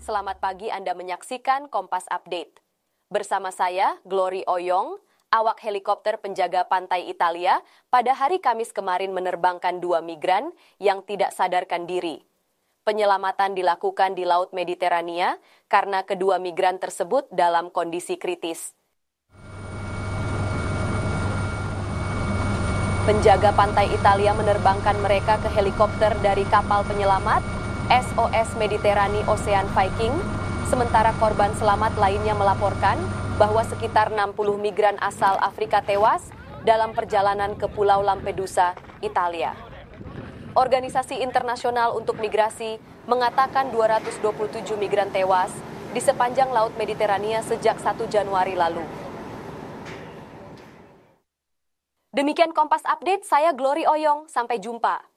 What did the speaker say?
Selamat pagi Anda menyaksikan Kompas Update. Bersama saya, Glory Oyong, awak helikopter penjaga pantai Italia pada hari Kamis kemarin menerbangkan dua migran yang tidak sadarkan diri. Penyelamatan dilakukan di Laut Mediterania karena kedua migran tersebut dalam kondisi kritis. Penjaga pantai Italia menerbangkan mereka ke helikopter dari kapal penyelamat SOS Mediterani Ocean Viking, sementara korban selamat lainnya melaporkan bahwa sekitar 60 migran asal Afrika tewas dalam perjalanan ke Pulau Lampedusa, Italia. Organisasi Internasional untuk Migrasi mengatakan 227 migran tewas di sepanjang Laut Mediterania sejak 1 Januari lalu. Demikian Kompas Update, saya Glory Oyong, sampai jumpa.